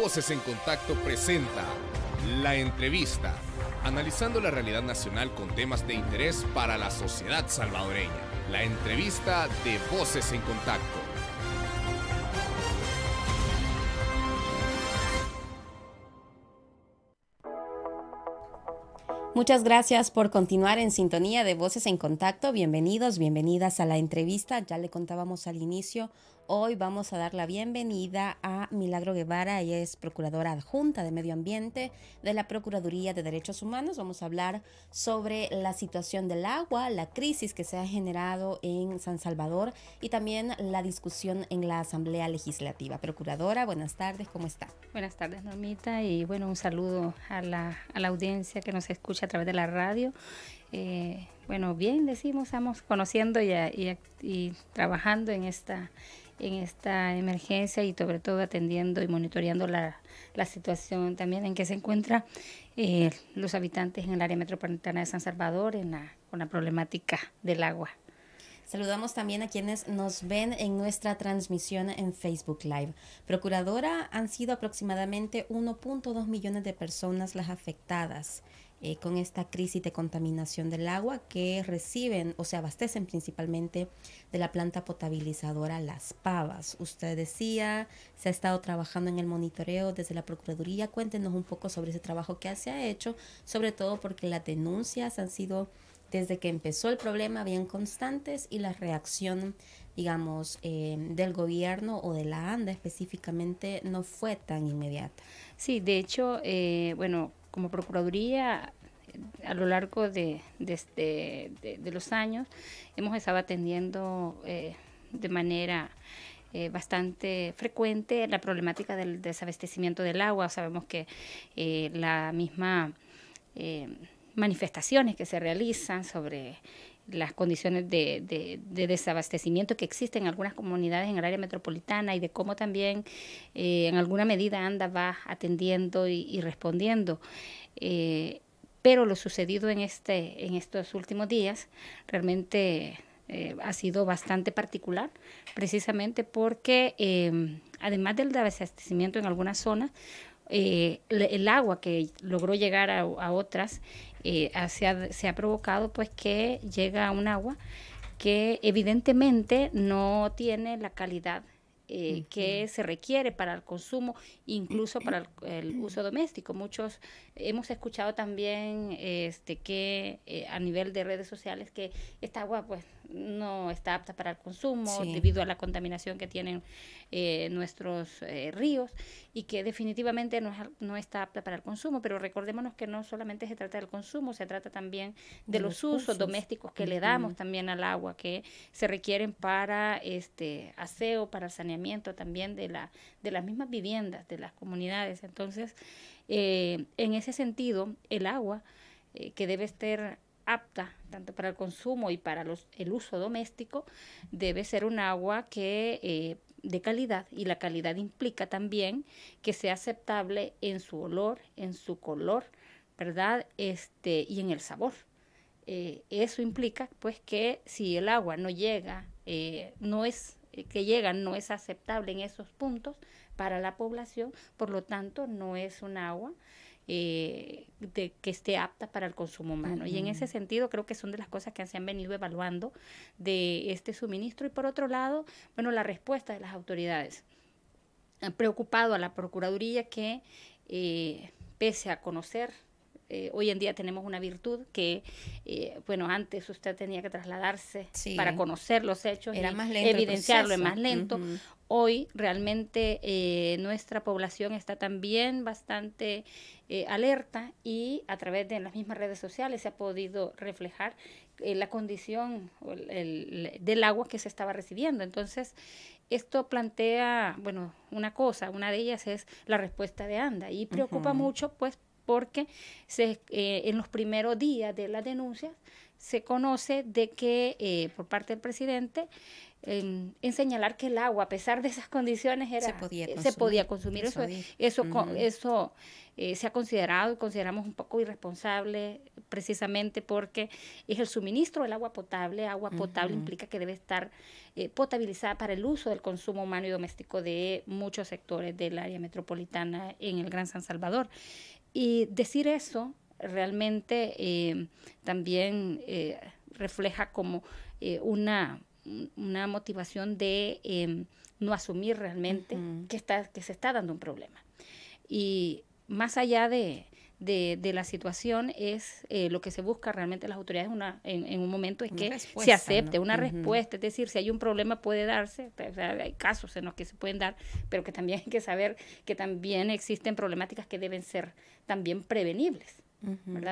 Voces en Contacto presenta La Entrevista, analizando la realidad nacional con temas de interés para la sociedad salvadoreña. La entrevista de Voces en Contacto. Muchas gracias por continuar en sintonía de Voces en Contacto. Bienvenidos, bienvenidas a la entrevista. Ya le contábamos al inicio, Hoy vamos a dar la bienvenida a Milagro Guevara, ella es procuradora adjunta de Medio Ambiente de la Procuraduría de Derechos Humanos. Vamos a hablar sobre la situación del agua, la crisis que se ha generado en San Salvador y también la discusión en la Asamblea Legislativa. Procuradora, buenas tardes, ¿cómo está? Buenas tardes, Normita, y bueno, un saludo a la, audiencia que nos escucha a través de la radio. Eh, bueno, bien, decimos, estamos conociendo y, y, y trabajando en esta en esta emergencia y sobre todo atendiendo y monitoreando la, situación también en que se encuentran eh, los habitantes en el área metropolitana de San Salvador en la, con la problemática del agua. Saludamos también a quienes nos ven en nuestra transmisión en Facebook Live. Procuradora, han sido aproximadamente 1.2 millones de personas las afectadas eh, con esta crisis de contaminación del agua que reciben o se abastecen principalmente de la planta potabilizadora Las Pavas. Usted decía, se ha estado trabajando en el monitoreo desde la Procuraduría. Cuéntenos un poco sobre ese trabajo que se ha hecho, sobre todo porque las denuncias han sido desde que empezó el problema bien constantes y la reacción, digamos, eh, del gobierno o de la ANDA específicamente no fue tan inmediata. Sí, de hecho, eh, bueno, como Procuraduría a lo largo de, este, los años hemos estado atendiendo eh, de manera eh, bastante frecuente la problemática del desabastecimiento del agua. Sabemos que las eh, la misma manifestaciones que se realizan sobre las condiciones de, desabastecimiento que existen en algunas comunidades en el área metropolitana y de cómo también eh, en alguna medida ANDA va atendiendo y, respondiendo. Eh, pero lo sucedido en, este, en estos últimos días realmente eh, ha sido bastante particular, precisamente porque em, además del desabastecimiento en algunas zonas, el, agua que logró llegar a, a otras eh, ah, se, ha, provocado pues que llega un agua que evidentemente no tiene la calidad eh, que se requiere para el consumo, incluso para el, uso doméstico. Muchos hemos escuchado también este, que eh, a nivel de redes sociales que esta agua pues no está apta para el consumo debido a la contaminación que tienen eh, nuestros eh, ríos y que definitivamente no, está apta para el consumo. Pero recordémonos que no solamente se trata del consumo, se trata también de, los, usos, domésticos que le damos también al agua, que se requieren para este aseo, para el saneamiento también de, la, de las mismas viviendas, de las comunidades. Entonces, eh, en ese sentido, el agua que debe estar apta tanto para el consumo y para el uso doméstico, debe ser un agua que eh, de calidad y la calidad implica también que sea aceptable en su olor, en su color, ¿verdad? Este, y en el sabor. Eh, eso implica pues que si el agua no llega, eh, no es que llega no es aceptable en esos puntos para la población, por lo tanto no es un agua eh, de, que esté apta para el consumo humano. Y en ese sentido creo que son de las cosas que se han venido evaluando de este suministro. Y por otro lado, bueno, la respuesta de las autoridades. Han preocupado a la Procuraduría que, eh, pese a conocer eh, hoy en día tenemos una virtud que, eh, bueno, antes usted tenía que trasladarse para conocer los hechos y más evidenciarlo, es más lento hoy realmente eh, nuestra población está también bastante eh, alerta y a través de las mismas redes sociales se ha podido reflejar eh, la condición del agua que se estaba recibiendo. Entonces, esto plantea, bueno, una cosa, una de ellas es la respuesta de ANDA y preocupa mucho, pues, porque se, eh, en los primeros días de las denuncias se conoce de que eh, por parte del presidente en, señalar que el agua, a pesar de esas condiciones, era, se podía eh, consumir. Eso, eso, eso se ha considerado consideramos un poco irresponsable precisamente porque es el suministro del agua potable. Agua potable implica que debe estar potabilizada para el uso del consumo humano y doméstico de muchos sectores del área metropolitana en el Gran San Salvador. Y decir eso realmente eh, también eh, refleja como eh, una, motivación de em, no asumir realmente que, está, que se está dando un problema. Y más allá de, de, de la situación es eh, lo que se busca realmente las autoridades una, en, un momento es que se acepte una respuesta, es decir, si hay un problema puede darse, hay casos en los que se pueden dar, pero que también hay que saber que también existen problemáticas que deben ser también prevenibles.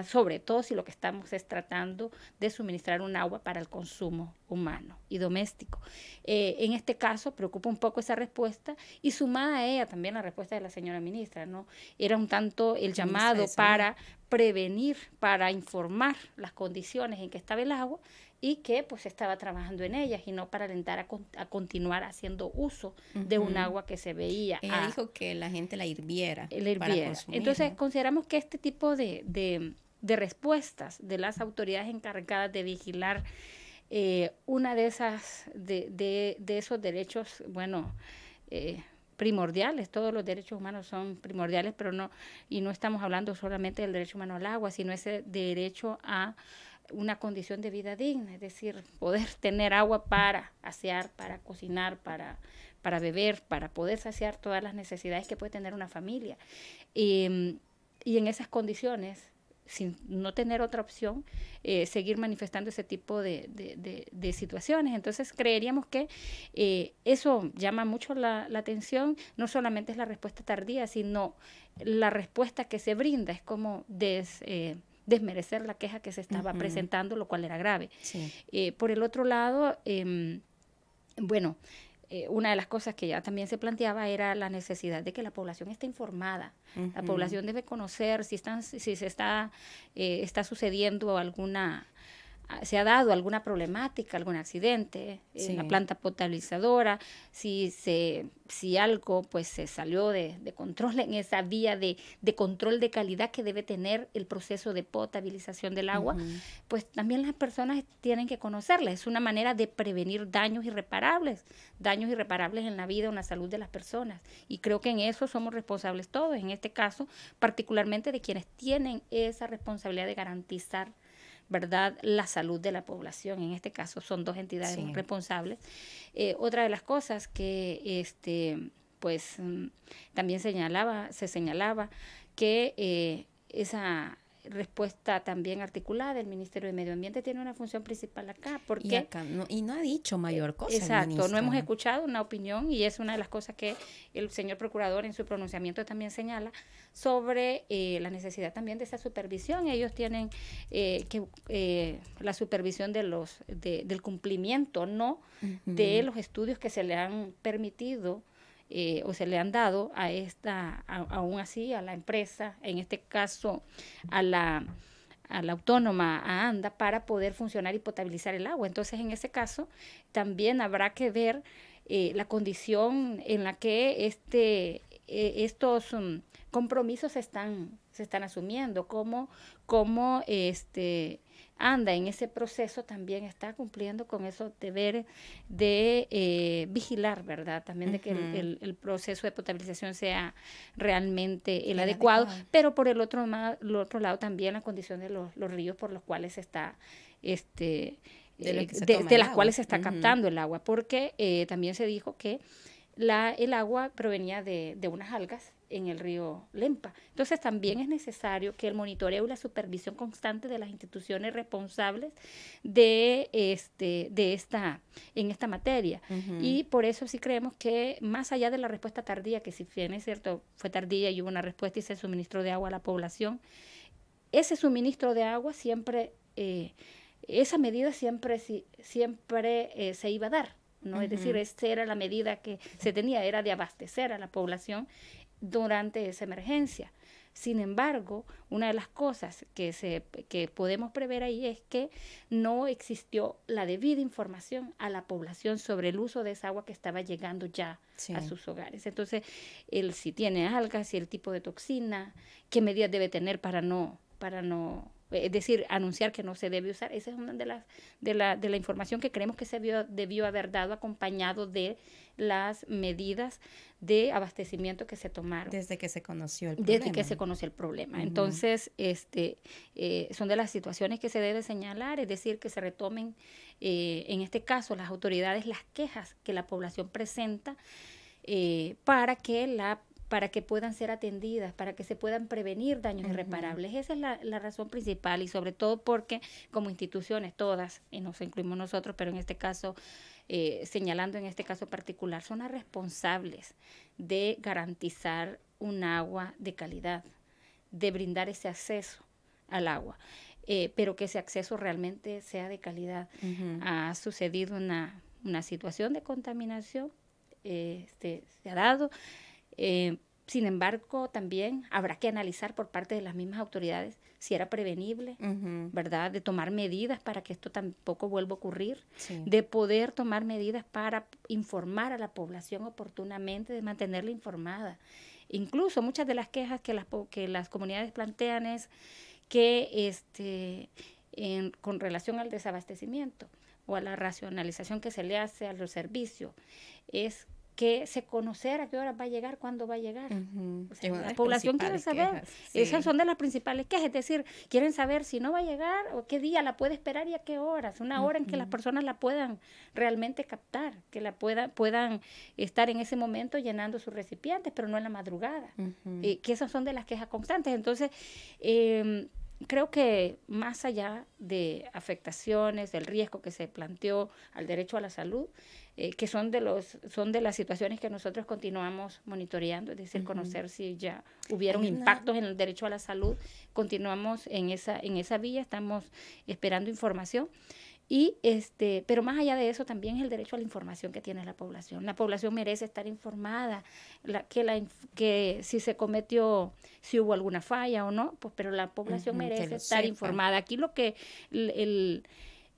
Sobre todo si lo que estamos es tratando de suministrar un agua para el consumo humano y doméstico. Eh, en este caso, preocupa un poco esa respuesta y sumada a ella también la respuesta de la señora ministra, ¿no? Era un tanto el llamado para prevenir, para informar las condiciones en que estaba el agua y que pues estaba trabajando en ellas y no para alentar a, continuar haciendo uso de un agua que se veía. Él dijo que la gente la hirviera. Para consumir, Entonces consideramos que este tipo de, respuestas de las autoridades encargadas de vigilar eh, una de esas, de, esos derechos, bueno, eh, primordiales, todos los derechos humanos son primordiales, pero no, y no estamos hablando solamente del derecho humano al agua, sino ese derecho a una condición de vida digna, es decir, poder tener agua para asear, para cocinar, para, para beber, para poder saciar todas las necesidades que puede tener una familia. Y, en esas condiciones, sin no tener otra opción, eh, seguir manifestando ese tipo de, de, situaciones. Entonces, creeríamos que eh, eso llama mucho la, atención, no solamente es la respuesta tardía, sino la respuesta que se brinda, es como des... Eh, desmerecer la queja que se estaba presentando, lo cual era grave. Eh, por el otro lado, em, bueno, eh, una de las cosas que ya también se planteaba era la necesidad de que la población esté informada. La población debe conocer si, están, si se está, eh, está sucediendo alguna se ha dado alguna problemática, algún accidente en la planta potabilizadora, si, se, si algo pues se salió de, control en esa vía de, control de calidad que debe tener el proceso de potabilización del agua, pues también las personas tienen que conocerla. Es una manera de prevenir daños irreparables, daños irreparables en la vida o en la salud de las personas. Y creo que en eso somos responsables todos, en este caso particularmente de quienes tienen esa responsabilidad de garantizar ¿verdad? La salud de la población. En este caso son dos entidades responsables. Eh, otra de las cosas que este, pues mm, también señalaba, se señalaba que eh, esa respuesta también articulada. El Ministerio de Medio Ambiente tiene una función principal acá. Porque, y, no, y no ha dicho mayor cosa. Exacto, no hemos escuchado una opinión y es una de las cosas que el señor procurador en su pronunciamiento también señala sobre eh, la necesidad también de esa supervisión. Ellos tienen eh, que eh, la supervisión de los, del cumplimiento, no de los estudios que se le han permitido eh, o se le han dado a esta, aún así, a la empresa, en este caso a la, a la autónoma, a ANDA, para poder funcionar y potabilizar el agua. Entonces, en ese caso, también habrá que ver eh, la condición en la que este, eh, estos um, compromisos se están, se están asumiendo, cómo, cómo este, anda en ese proceso también está cumpliendo con esos deberes de eh, vigilar, ¿verdad? También de que el, proceso de potabilización sea realmente el adecuado, pero por el otro, el otro lado también la condición de los, ríos por los cuales se está... Este, de, eh, las cuales se está captando el agua, porque eh, también se dijo que la, el agua provenía de unas algas en el río Lempa. Entonces también es necesario que el monitoreo y la supervisión constante de las instituciones responsables de, este, de esta, en esta materia. Y por eso sí creemos que más allá de la respuesta tardía, que si bien es cierto, fue tardía y hubo una respuesta y se suministró de agua a la población, ese suministro de agua siempre, eh, esa medida siempre, siempre eh, se iba a dar ¿no? Es decir, esa era la medida que se tenía, era de abastecer a la población durante esa emergencia. Sin embargo, una de las cosas que, se, que podemos prever ahí es que no existió la debida información a la población sobre el uso de esa agua que estaba llegando ya a sus hogares. Entonces, el, si tiene algas, si el tipo de toxina, qué medidas debe tener para no, para no es eh, decir, anunciar que no se debe usar. Esa es una de las de la, de la información que creemos que se debió, haber dado acompañado de las medidas de abastecimiento que se tomaron. Desde que se conoció el problema. Desde que se conoció el problema. Entonces, este, eh, son de las situaciones que se debe señalar, es decir, que se retomen, eh, en este caso, las autoridades, las quejas que la población presenta para que la para que puedan ser atendidas, para que se puedan prevenir daños irreparables. Esa es la, razón principal y sobre todo porque como instituciones, todas, y nos incluimos nosotros, pero en este caso, eh, señalando en este caso particular, son las responsables de garantizar un agua de calidad, de brindar ese acceso al agua. Eh, pero que ese acceso realmente sea de calidad. Ha sucedido una, situación de contaminación, este, se ha dado, eh, sin embargo, también habrá que analizar por parte de las mismas autoridades si era prevenible, ¿verdad? De tomar medidas para que esto tampoco vuelva a ocurrir, de poder tomar medidas para informar a la población oportunamente, de mantenerla informada. Incluso muchas de las quejas que las, que las comunidades plantean es que este, con relación al desabastecimiento o a la racionalización que se le hace al los es que se conocer a qué hora va a llegar, cuándo va a llegar. la población quiere saber. Esas son de las principales quejas. Es decir, quieren saber si no va a llegar o qué día la puede esperar y a qué horas. Una hora en que las personas la puedan realmente captar, que la puedan puedan estar en ese momento llenando sus recipientes, pero no en la madrugada. y que esas son de las quejas constantes. Entonces, em, creo que más allá de afectaciones, del riesgo que se planteó al derecho a la salud, eh, que son de, los, son de las situaciones que nosotros continuamos monitoreando, es decir, conocer si ya hubieron impactos en el derecho a la salud. Continuamos en esa, en esa vía, estamos esperando información. Y este, pero más allá de eso también es el derecho a la información que tiene la población. La población merece estar informada, la, que la que si se cometió, si hubo alguna falla o no, pues pero la población merece estar informada. Aquí lo que el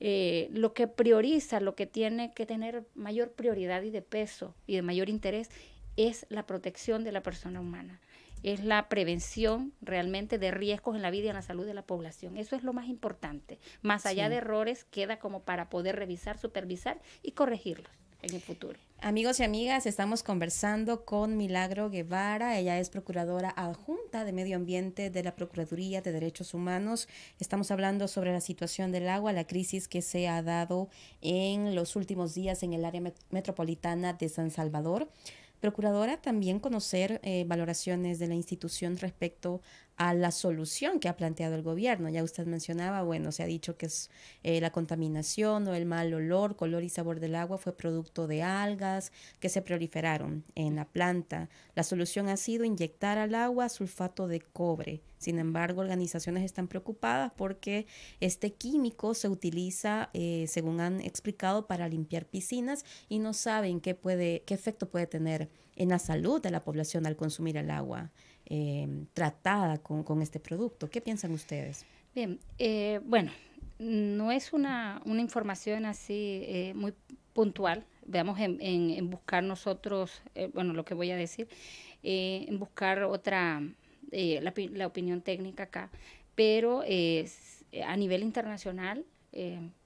eh, lo que prioriza, lo que tiene que tener mayor prioridad y de peso y de mayor interés es la protección de la persona humana, es la prevención realmente de riesgos en la vida y en la salud de la población. Eso es lo más importante. Más allá de errores, queda como para poder revisar, supervisar y corregirlos en el futuro. Amigos y amigas, estamos conversando con Milagro Guevara. Ella es procuradora adjunta de Medio Ambiente de la Procuraduría de Derechos Humanos. Estamos hablando sobre la situación del agua, la crisis que se ha dado en los últimos días en el área metropolitana de San Salvador. Procuradora, también conocer eh, valoraciones de la institución respecto a la solución que ha planteado el gobierno. Ya usted mencionaba, bueno, se ha dicho que es eh, la contaminación o el mal olor, color y sabor del agua fue producto de algas que se proliferaron en la planta. La solución ha sido inyectar al agua sulfato de cobre. Sin embargo, organizaciones están preocupadas porque este químico se utiliza, eh, según han explicado, para limpiar piscinas y no saben qué, puede, qué efecto puede tener en la salud de la población al consumir el agua. Eh, tratada con, este producto. ¿Qué piensan ustedes? Bien, eh, bueno, no es una, información así eh, muy puntual. Veamos en, buscar nosotros, bueno, lo que voy a decir, en buscar otra, la, opinión técnica acá, pero a nivel internacional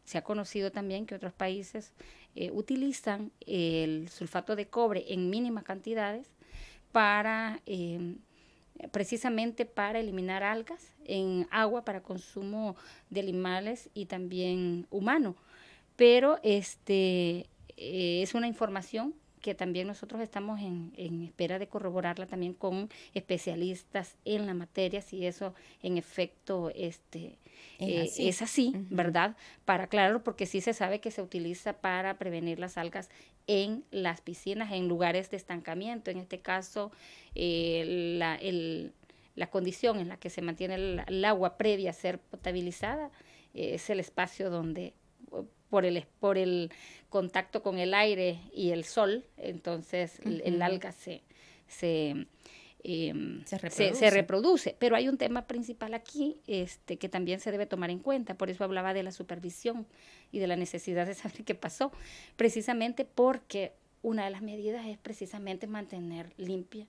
se ha conocido también que otros países utilizan el sulfato de cobre en mínimas cantidades para precisamente para eliminar algas en agua para consumo de animales y también humano. Pero este, eh, es una información que también nosotros estamos en, espera de corroborarla también con especialistas en la materia, si eso en efecto este, es eh, así, ¿verdad? Para aclararlo, porque sí se sabe que se utiliza para prevenir las algas en las piscinas, en lugares de estancamiento, en este caso eh, la, condición en la que se mantiene el, agua previa a ser potabilizada eh, es el espacio donde por el, por el contacto con el aire y el sol, entonces el, alga se, se, em, reproduce. Pero hay un tema principal aquí este, que también se debe tomar en cuenta, por eso hablaba de la supervisión y de la necesidad de saber qué pasó, precisamente porque una de las medidas es precisamente mantener limpia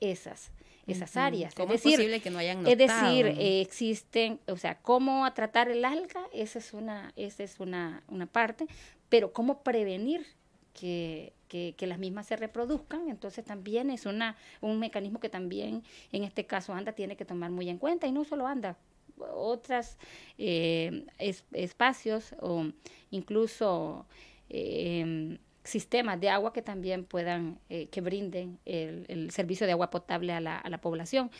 esas esas áreas. es, decir, es posible que no hayan Es decir, existen, o sea, cómo tratar el alga, esa es una, esa es una, una parte, pero cómo prevenir que, las mismas se reproduzcan, entonces también es una, un mecanismo que también en este caso ANDA tiene que tomar muy en cuenta, y no solo ANDA, otros eh, espacios o incluso... Eh, sistemas de agua que también puedan, eh, que brinden el, servicio de agua potable a la, a la población.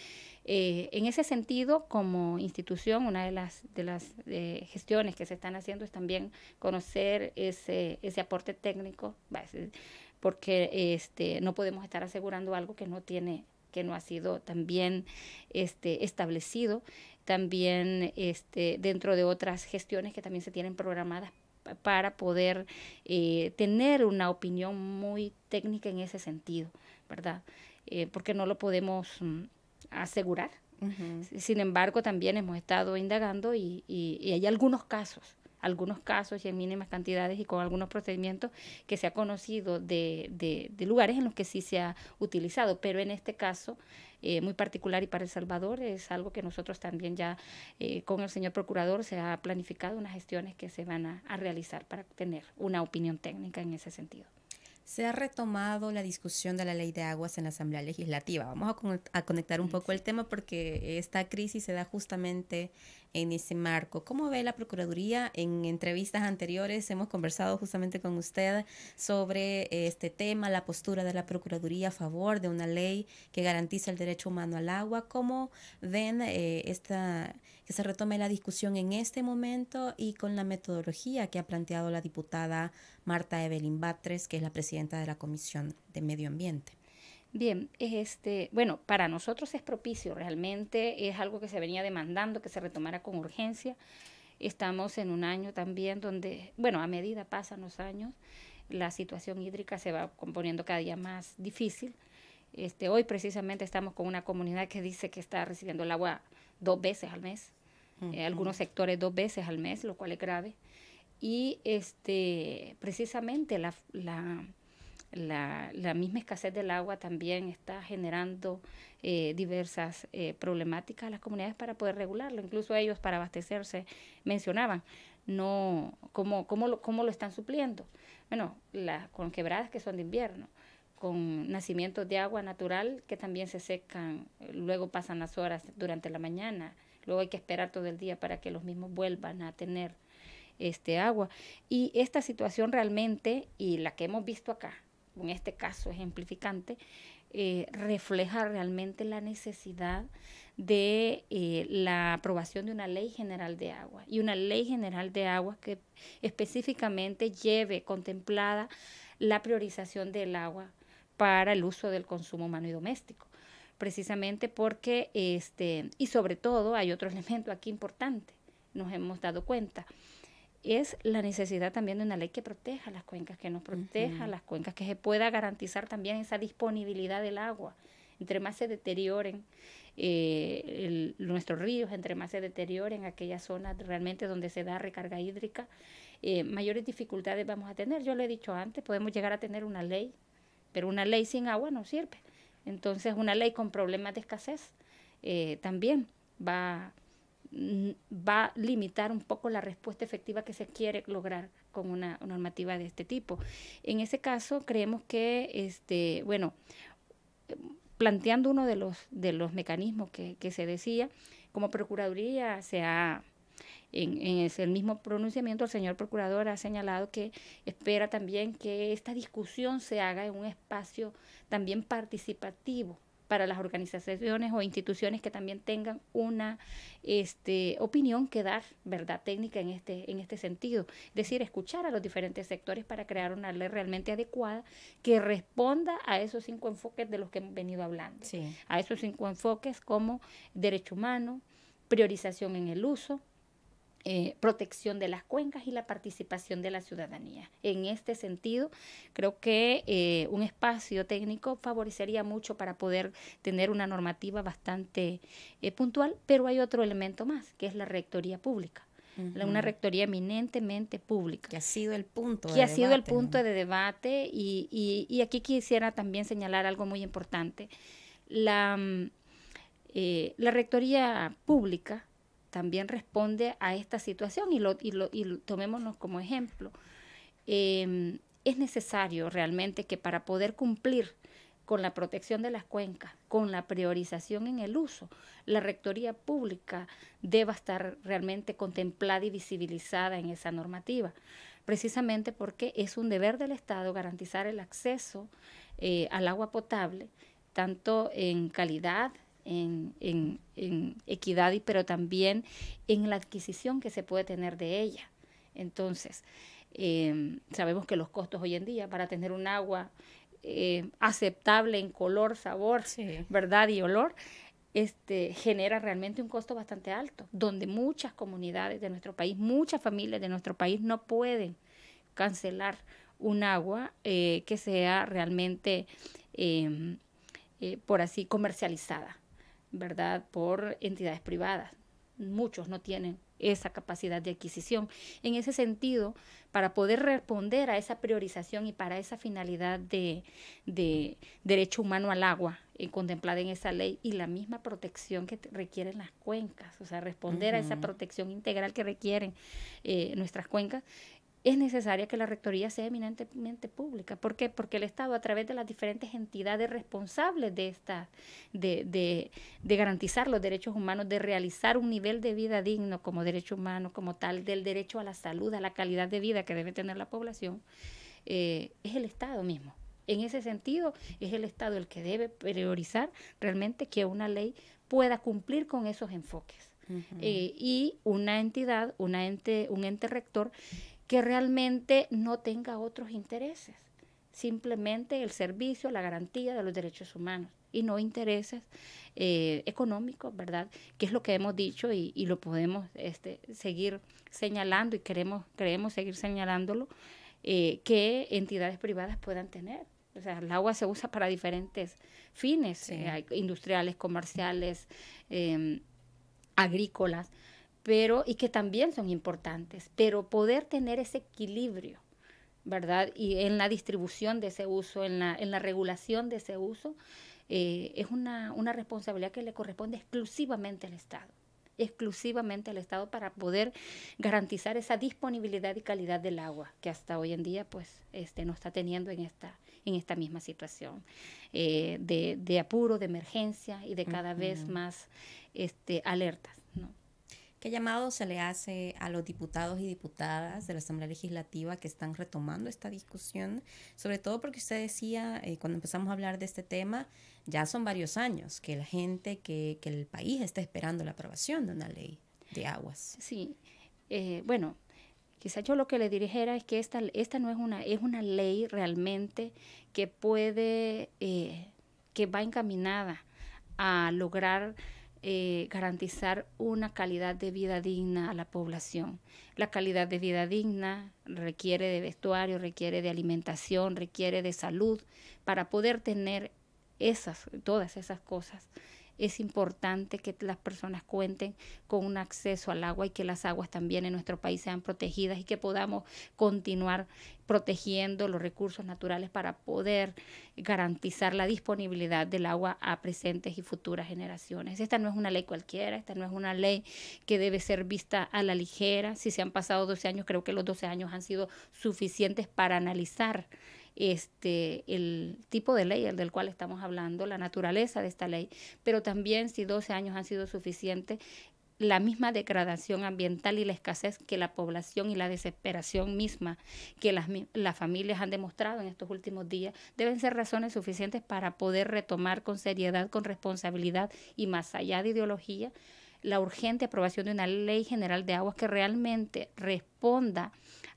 Eh, en ese sentido, como institución, una de las, de las eh, gestiones que se están haciendo es también conocer ese, ese aporte técnico, porque este, no podemos estar asegurando algo que no tiene que no ha sido también este, establecido, también este, dentro de otras gestiones que también se tienen programadas para poder eh, tener una opinión muy técnica en ese sentido, ¿verdad? Eh, porque no lo podemos mm, asegurar. Sin embargo, también hemos estado indagando y hay algunos casos algunos casos y en mínimas cantidades y con algunos procedimientos que se ha conocido de, lugares en los que sí se ha utilizado, pero en este caso... Eh, muy particular y para El Salvador es algo que nosotros también ya eh, con el señor procurador se ha planificado unas gestiones que se van a, realizar para tener una opinión técnica en ese sentido se ha retomado la discusión de la ley de aguas en la Asamblea Legislativa. Vamos a conectar un poco el tema porque esta crisis se da justamente en ese marco. ¿Cómo ve la Procuraduría? En entrevistas anteriores hemos conversado justamente con usted sobre eh, este tema, la postura de la Procuraduría a favor de una ley que garantiza el derecho humano al agua. ¿Cómo ven eh, esta, que se retome la discusión en este momento y con la metodología que ha planteado la diputada Marta Evelyn Batres, que es la presidenta de la Comisión de Medio Ambiente? Bien, este, bueno, para nosotros es propicio, realmente es algo que se venía demandando, que se retomara con urgencia. Estamos en un año también donde, bueno, a medida pasan los años, la situación hídrica se va componiendo cada día más difícil. Este, hoy precisamente estamos con una comunidad que dice que está recibiendo el agua dos veces al mes, eh, algunos sectores dos veces al mes, lo cual es grave. Y este, precisamente la, la la, misma escasez del agua también está generando eh, diversas eh, problemáticas a las comunidades para poder regularlo. Incluso ellos para abastecerse mencionaban no cómo, cómo, lo, cómo lo están supliendo. Bueno, las con quebradas que son de invierno, con nacimientos de agua natural que también se secan, luego pasan las horas durante la mañana, luego hay que esperar todo el día para que los mismos vuelvan a tener este agua. Y esta situación realmente, y la que hemos visto acá, en este caso ejemplificante, eh, refleja realmente la necesidad de eh, la aprobación de una ley general de agua y una ley general de agua que específicamente lleve contemplada la priorización del agua para el uso del consumo humano y doméstico precisamente porque este y sobre todo hay otro elemento aquí importante nos hemos dado cuenta es la necesidad también de una ley que proteja las cuencas, que nos proteja las cuencas, que se pueda garantizar también esa disponibilidad del agua. Entre más se deterioren eh, nuestros ríos, entre más se deterioren aquellas zonas realmente donde se da recarga hídrica, eh, mayores dificultades vamos a tener. Yo lo he dicho antes, podemos llegar a tener una ley, pero una ley sin agua no sirve. Entonces, una ley con problemas de escasez eh, también va Mm, va a limitar un poco la respuesta efectiva que se quiere lograr con una normativa de este tipo. En ese caso, creemos que, este, bueno, planteando uno de los, de los mecanismos que, se decía, como Procuraduría se ha en, el mismo pronunciamiento el señor procurador ha señalado que espera también que esta discusión se haga en un espacio también participativo para las organizaciones o instituciones que también tengan una este, opinión que dar, ¿verdad? Técnica en este, en este sentido. Es decir, escuchar a los diferentes sectores para crear una ley realmente adecuada que responda a esos cinco enfoques de los que hemos venido hablando. A esos cinco enfoques como derecho humano, priorización en el uso, eh, protección de las cuencas y la participación de la ciudadanía. En este sentido, creo que eh, un espacio técnico favorecería mucho para poder tener una normativa bastante eh, puntual, pero hay otro elemento más, que es la rectoría pública. Una rectoría eminentemente pública. Que ha sido el punto. Que de ha debate, sido el punto de debate y, aquí quisiera también señalar algo muy importante. la mm, rectoría pública también responde a esta situación y lo, y lo, y tomémonos como ejemplo. Em, es necesario realmente que para poder cumplir con la protección de las cuencas, con la priorización en el uso, la Rectoría Pública deba estar realmente contemplada y visibilizada en esa normativa, precisamente porque es un deber del Estado garantizar el acceso eh, al agua potable, tanto en calidad, en, equidad, y, pero también en la adquisición que se puede tener de ella. Entonces, em, sabemos que los costos hoy en día para tener un agua em, aceptable en color, sabor, ¿verdad? Y olor, este, genera realmente un costo bastante alto, donde muchas comunidades de nuestro país, muchas familias de nuestro país no pueden cancelar un agua eh, que sea realmente, em, eh, por así, comercializada. ¿verdad? Por entidades privadas. Muchos no tienen esa capacidad de adquisición. En ese sentido, para poder responder a esa priorización y para esa finalidad de, de derecho humano al agua eh, contemplada en esa ley y la misma protección que requieren las cuencas, o sea, responder a esa protección integral que requieren eh, nuestras cuencas, es necesaria que la rectoría sea eminentemente pública. ¿Por qué? Porque el Estado, a través de las diferentes entidades responsables de, esta, de, de, de, garantizar los derechos humanos, de realizar un nivel de vida digno como derecho humano, como tal, del derecho a la salud, a la calidad de vida que debe tener la población, eh, es el Estado mismo. En ese sentido, es el Estado el que debe priorizar realmente que una ley pueda cumplir con esos enfoques. Eh, y una entidad, una ente, un ente rector que realmente no tenga otros intereses, simplemente el servicio, la garantía de los derechos humanos y no intereses eh, económicos, ¿verdad? Que es lo que hemos dicho y, lo podemos este, seguir señalando y queremos, seguir señalándolo, eh, que entidades privadas puedan tener. O sea, el agua se usa para diferentes fines, eh, industriales, comerciales, em, agrícolas pero y que también son importantes, pero poder tener ese equilibrio, ¿verdad? Y en la distribución de ese uso, en la, en la regulación de ese uso, eh, es una, responsabilidad que le corresponde exclusivamente al Estado exclusivamente al Estado para poder garantizar esa disponibilidad y calidad del agua que hasta hoy en día pues este, no está teniendo en esta, en esta misma situación eh, de, apuro, de emergencia y de cada vez más este, alertas. ¿Qué llamado se le hace a los diputados y diputadas de la Asamblea Legislativa que están retomando esta discusión? Sobre todo porque usted decía, eh, cuando empezamos a hablar de este tema, ya son varios años que la gente, que, que el país está esperando la aprobación de una ley de aguas. Sí, eh, bueno, quizás yo lo que le dirigiera es que esta, esta no es una, es una ley realmente que puede, eh, que va encaminada a lograr eh, garantizar una calidad de vida digna a la población. La calidad de vida digna requiere de vestuario, requiere de alimentación, requiere de salud para poder tener esas, todas esas cosas es importante que las personas cuenten con un acceso al agua y que las aguas también en nuestro país sean protegidas y que podamos continuar protegiendo los recursos naturales para poder garantizar la disponibilidad del agua a presentes y futuras generaciones. Esta no es una ley cualquiera, esta no es una ley que debe ser vista a la ligera. Si se han pasado 12 años, creo que los 12 años han sido suficientes para analizar este, el tipo de ley del cual estamos hablando, la naturaleza de esta ley, pero también si 12 años han sido suficientes, la misma degradación ambiental y la escasez que la población y la desesperación misma que las, las, familias han demostrado en estos últimos días deben ser razones suficientes para poder retomar con seriedad, con responsabilidad y más allá de ideología la urgente aprobación de una ley general de aguas que realmente responda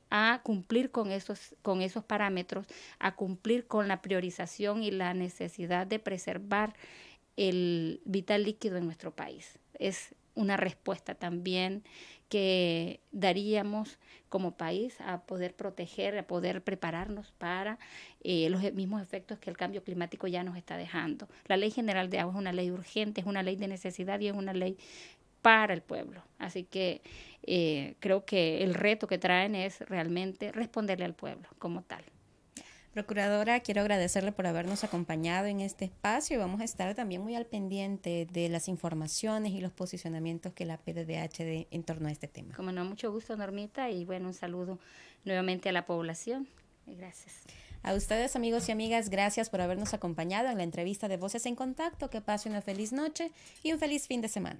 a cumplir con esos, con esos parámetros, a cumplir con la priorización y la necesidad de preservar el vital líquido en nuestro país. Es una respuesta también que daríamos como país a poder proteger, a poder prepararnos para eh, los e, mismos efectos que el cambio climático ya nos está dejando. La Ley General de Agua es una ley urgente, es una ley de necesidad y es una ley para el pueblo. Así que eh, creo que el reto que traen es realmente responderle al pueblo como tal. Procuradora, quiero agradecerle por habernos acompañado en este espacio y vamos a estar también muy al pendiente de las informaciones y los posicionamientos que la PDDH de, en torno a este tema. Como no, mucho gusto, Normita, y bueno, un saludo nuevamente a la población. Gracias. A ustedes, amigos y amigas, gracias por habernos acompañado en la entrevista de Voces en Contacto. Que pase una feliz noche y un feliz fin de semana.